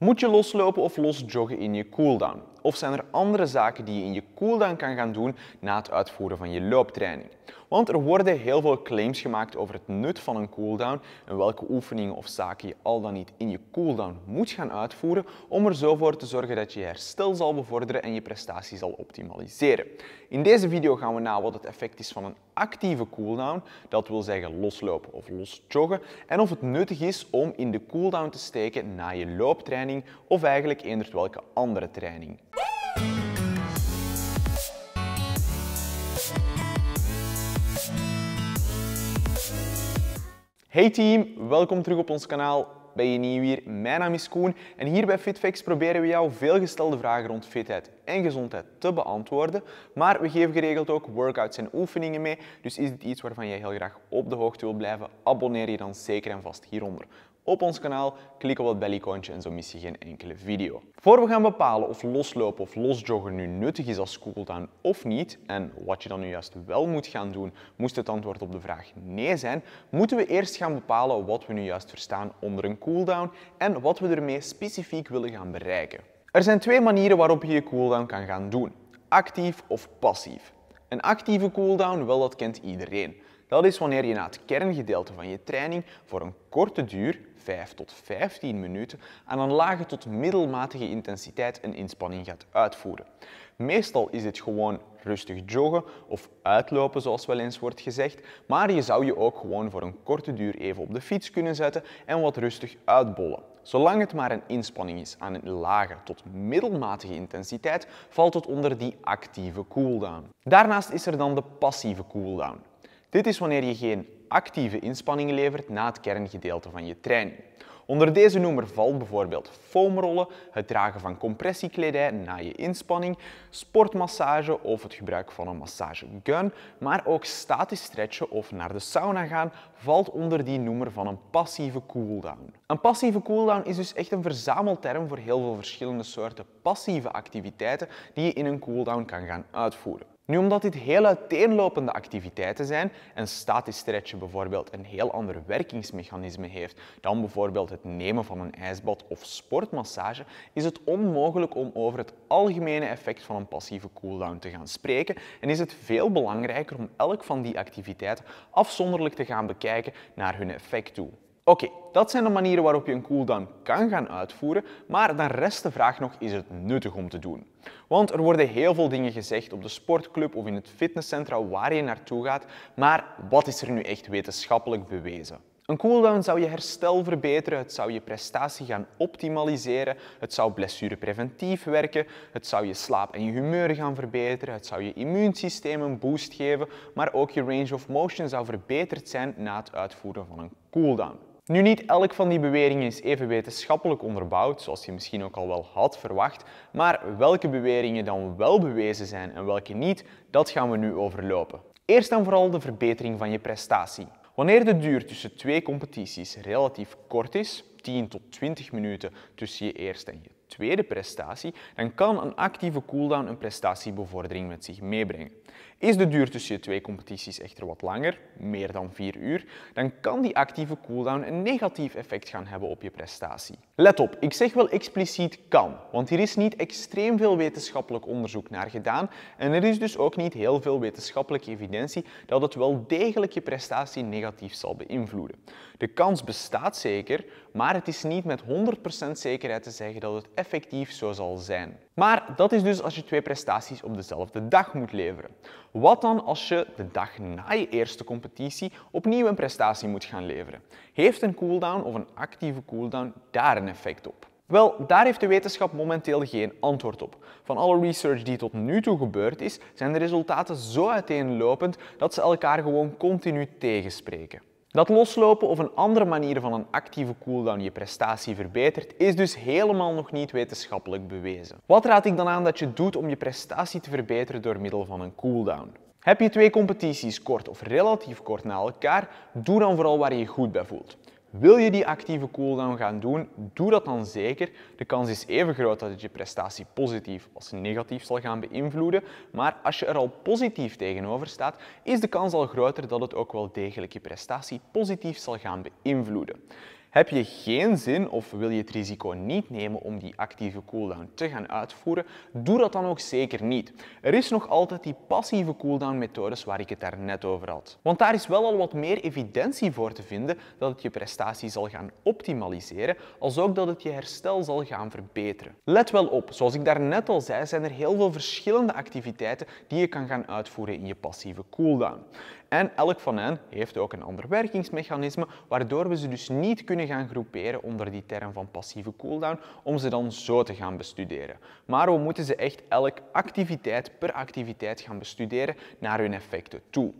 Moet je loslopen of losjoggen in je cooldown? Of zijn er andere zaken die je in je cooldown kan gaan doen na het uitvoeren van je looptraining? Want er worden heel veel claims gemaakt over het nut van een cooldown en welke oefeningen of zaken je al dan niet in je cooldown moet gaan uitvoeren om er zo voor te zorgen dat je herstel zal bevorderen en je prestatie zal optimaliseren. In deze video gaan we na wat het effect is van een actieve cooldown, dat wil zeggen loslopen of joggen, en of het nuttig is om in de cooldown te steken na je looptraining of eigenlijk eender welke andere training. Hey team, welkom terug op ons kanaal. Ben je nieuw hier? Mijn naam is Koen en hier bij FitFacts proberen we jou veelgestelde vragen rond fitheid en gezondheid te beantwoorden. Maar we geven geregeld ook workouts en oefeningen mee, dus is dit iets waarvan jij heel graag op de hoogte wil blijven? Abonneer je dan zeker en vast hieronder op ons kanaal, klik op dat bellycoontje en zo mis je geen enkele video. Voor we gaan bepalen of loslopen of losjoggen nu nuttig is als cooldown of niet, en wat je dan nu juist wel moet gaan doen, moest het antwoord op de vraag nee zijn, moeten we eerst gaan bepalen wat we nu juist verstaan onder een cooldown en wat we ermee specifiek willen gaan bereiken. Er zijn twee manieren waarop je je cooldown kan gaan doen. Actief of passief. Een actieve cooldown, wel dat kent iedereen. Dat is wanneer je na het kerngedeelte van je training voor een korte duur, 5 tot 15 minuten, aan een lage tot middelmatige intensiteit een inspanning gaat uitvoeren. Meestal is dit gewoon rustig joggen of uitlopen zoals wel eens wordt gezegd, maar je zou je ook gewoon voor een korte duur even op de fiets kunnen zetten en wat rustig uitbollen. Zolang het maar een inspanning is aan een lage tot middelmatige intensiteit, valt het onder die actieve cooldown. Daarnaast is er dan de passieve cooldown. Dit is wanneer je geen actieve inspanning levert na het kerngedeelte van je training. Onder deze noemer valt bijvoorbeeld foamrollen, het dragen van compressiekledij na je inspanning, sportmassage of het gebruik van een massagegun, maar ook statisch stretchen of naar de sauna gaan valt onder die noemer van een passieve cooldown. Een passieve cooldown is dus echt een verzamelterm voor heel veel verschillende soorten passieve activiteiten die je in een cooldown kan gaan uitvoeren. Nu, omdat dit heel uiteenlopende activiteiten zijn, en statisch stretchen bijvoorbeeld een heel ander werkingsmechanisme heeft dan bijvoorbeeld het nemen van een ijsbad of sportmassage, is het onmogelijk om over het algemene effect van een passieve cooldown te gaan spreken en is het veel belangrijker om elk van die activiteiten afzonderlijk te gaan bekijken naar hun effect toe. Oké, dat zijn de manieren waarop je een cooldown kan gaan uitvoeren, maar dan rest de vraag nog, is het nuttig om te doen? Want er worden heel veel dingen gezegd op de sportclub of in het fitnesscentra waar je naartoe gaat, maar wat is er nu echt wetenschappelijk bewezen? Een cooldown zou je herstel verbeteren, het zou je prestatie gaan optimaliseren, het zou blessurepreventief werken, het zou je slaap en je humeur gaan verbeteren, het zou je immuunsysteem een boost geven, maar ook je range of motion zou verbeterd zijn na het uitvoeren van een cooldown. Nu, niet elk van die beweringen is even wetenschappelijk onderbouwd, zoals je misschien ook al wel had verwacht, maar welke beweringen dan wel bewezen zijn en welke niet, dat gaan we nu overlopen. Eerst en vooral de verbetering van je prestatie. Wanneer de duur tussen twee competities relatief kort is, 10 tot 20 minuten tussen je eerste en je tweede prestatie, dan kan een actieve cooldown een prestatiebevordering met zich meebrengen. Is de duur tussen je twee competities echter wat langer, meer dan 4 uur, dan kan die actieve cooldown een negatief effect gaan hebben op je prestatie. Let op, ik zeg wel expliciet kan, want hier is niet extreem veel wetenschappelijk onderzoek naar gedaan en er is dus ook niet heel veel wetenschappelijke evidentie dat het wel degelijk je prestatie negatief zal beïnvloeden. De kans bestaat zeker, maar het is niet met 100% zekerheid te zeggen dat het effectief zo zal zijn. Maar dat is dus als je twee prestaties op dezelfde dag moet leveren. Wat dan als je de dag na je eerste competitie opnieuw een prestatie moet gaan leveren? Heeft een cooldown of een actieve cooldown daar een effect op? Wel, daar heeft de wetenschap momenteel geen antwoord op. Van alle research die tot nu toe gebeurd is, zijn de resultaten zo uiteenlopend dat ze elkaar gewoon continu tegenspreken. Dat loslopen of een andere manier van een actieve cooldown je prestatie verbetert, is dus helemaal nog niet wetenschappelijk bewezen. Wat raad ik dan aan dat je doet om je prestatie te verbeteren door middel van een cooldown? Heb je twee competities kort of relatief kort na elkaar, doe dan vooral waar je je goed bij voelt. Wil je die actieve cooldown gaan doen, doe dat dan zeker. De kans is even groot dat het je prestatie positief als negatief zal gaan beïnvloeden, maar als je er al positief tegenover staat, is de kans al groter dat het ook wel degelijk je prestatie positief zal gaan beïnvloeden. Heb je geen zin of wil je het risico niet nemen om die actieve cooldown te gaan uitvoeren, doe dat dan ook zeker niet. Er is nog altijd die passieve cooldown methodes waar ik het daar net over had. Want daar is wel al wat meer evidentie voor te vinden dat het je prestatie zal gaan optimaliseren, als ook dat het je herstel zal gaan verbeteren. Let wel op, zoals ik daar net al zei, zijn er heel veel verschillende activiteiten die je kan gaan uitvoeren in je passieve cooldown. En elk van hen heeft ook een ander werkingsmechanisme, waardoor we ze dus niet kunnen gaan groeperen onder die term van passieve cooldown, om ze dan zo te gaan bestuderen. Maar we moeten ze echt elk activiteit per activiteit gaan bestuderen naar hun effecten toe.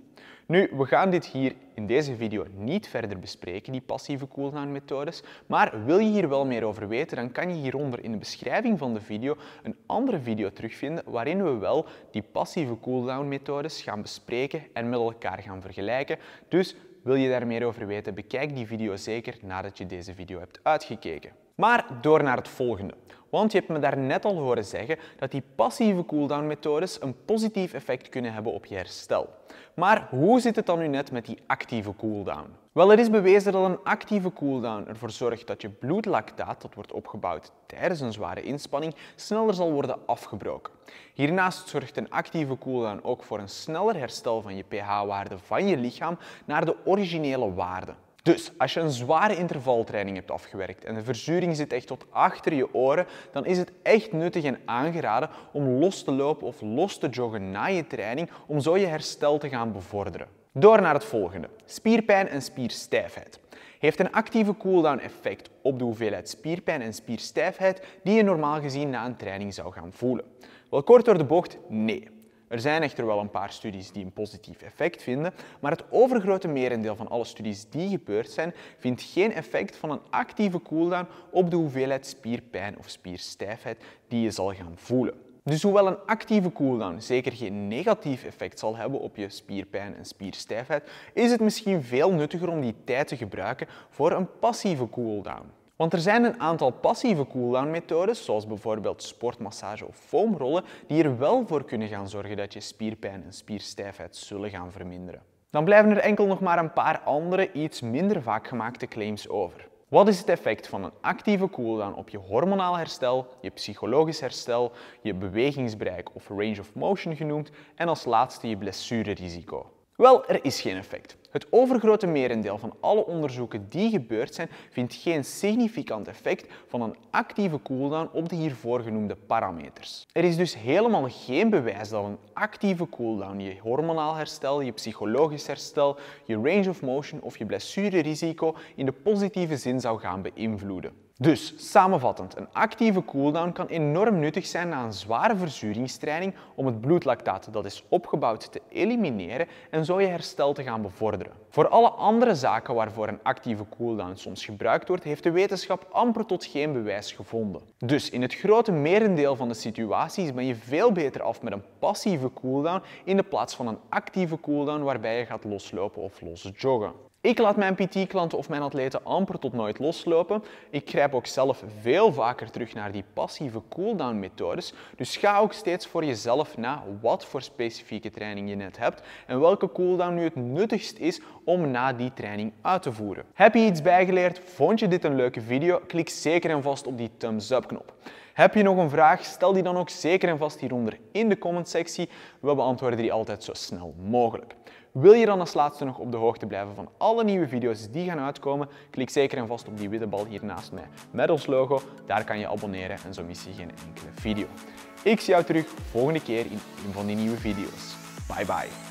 Nu, we gaan dit hier in deze video niet verder bespreken, die passieve cooldown methodes, maar wil je hier wel meer over weten, dan kan je hieronder in de beschrijving van de video een andere video terugvinden waarin we wel die passieve cooldown methodes gaan bespreken en met elkaar gaan vergelijken. Dus wil je daar meer over weten? Bekijk die video zeker nadat je deze video hebt uitgekeken. Maar door naar het volgende. Want je hebt me daarnet al horen zeggen dat die passieve cooldown-methodes een positief effect kunnen hebben op je herstel. Maar hoe zit het dan nu net met die actieve cooldown? Wel, er is bewezen dat een actieve cooldown ervoor zorgt dat je bloedlactaat, dat wordt opgebouwd tijdens een zware inspanning, sneller zal worden afgebroken. Hiernaast zorgt een actieve cooldown ook voor een sneller herstel van je pH-waarde van je lichaam naar de originele waarde. Dus als je een zware intervaltraining hebt afgewerkt en de verzuring zit echt tot achter je oren, dan is het echt nuttig en aangeraden om los te lopen of los te joggen na je training om zo je herstel te gaan bevorderen. Door naar het volgende. Spierpijn en spierstijfheid. Heeft een actieve cooldown effect op de hoeveelheid spierpijn en spierstijfheid die je normaal gezien na een training zou gaan voelen. Wel kort door de bocht, nee. Er zijn echter wel een paar studies die een positief effect vinden, maar het overgrote merendeel van alle studies die gebeurd zijn, vindt geen effect van een actieve cooldown op de hoeveelheid spierpijn of spierstijfheid die je zal gaan voelen. Dus hoewel een actieve cooldown zeker geen negatief effect zal hebben op je spierpijn en spierstijfheid, is het misschien veel nuttiger om die tijd te gebruiken voor een passieve cooldown. Want er zijn een aantal passieve cooldown methodes, zoals bijvoorbeeld sportmassage of foamrollen, die er wel voor kunnen gaan zorgen dat je spierpijn en spierstijfheid zullen gaan verminderen. Dan blijven er enkel nog maar een paar andere, iets minder vaak gemaakte claims over. Wat is het effect van een actieve cooldown op je hormonaal herstel, je psychologisch herstel, je bewegingsbereik of range of motion genoemd en als laatste je blessurerisico? Wel, er is geen effect. Het overgrote merendeel van alle onderzoeken die gebeurd zijn, vindt geen significant effect van een actieve cooldown op de hiervoor genoemde parameters. Er is dus helemaal geen bewijs dat een actieve cooldown je hormonaal herstel, je psychologisch herstel, je range of motion of je blessurerisico in de positieve zin zou gaan beïnvloeden. Dus samenvattend, een actieve cooldown kan enorm nuttig zijn na een zware verzuringstraining om het bloedlactaat dat is opgebouwd te elimineren en zo je herstel te gaan bevorderen. Voor alle andere zaken waarvoor een actieve cooldown soms gebruikt wordt, heeft de wetenschap amper tot geen bewijs gevonden. Dus in het grote merendeel van de situaties ben je veel beter af met een passieve cooldown in de plaats van een actieve cooldown waarbij je gaat loslopen of los joggen. Ik laat mijn PT-klanten of mijn atleten amper tot nooit loslopen. Ik grijp ook zelf veel vaker terug naar die passieve cooldown methodes. Dus ga ook steeds voor jezelf na wat voor specifieke training je net hebt en welke cooldown nu het nuttigst is om na die training uit te voeren. Heb je iets bijgeleerd? Vond je dit een leuke video? Klik zeker en vast op die thumbs up knop. Heb je nog een vraag? Stel die dan ook zeker en vast hieronder in de sectie. We beantwoorden die altijd zo snel mogelijk. Wil je dan als laatste nog op de hoogte blijven van alle nieuwe video's die gaan uitkomen? Klik zeker en vast op die witte bal hier naast mij met ons logo. Daar kan je abonneren en zo mis je geen enkele video. Ik zie jou terug volgende keer in een van die nieuwe video's. Bye bye.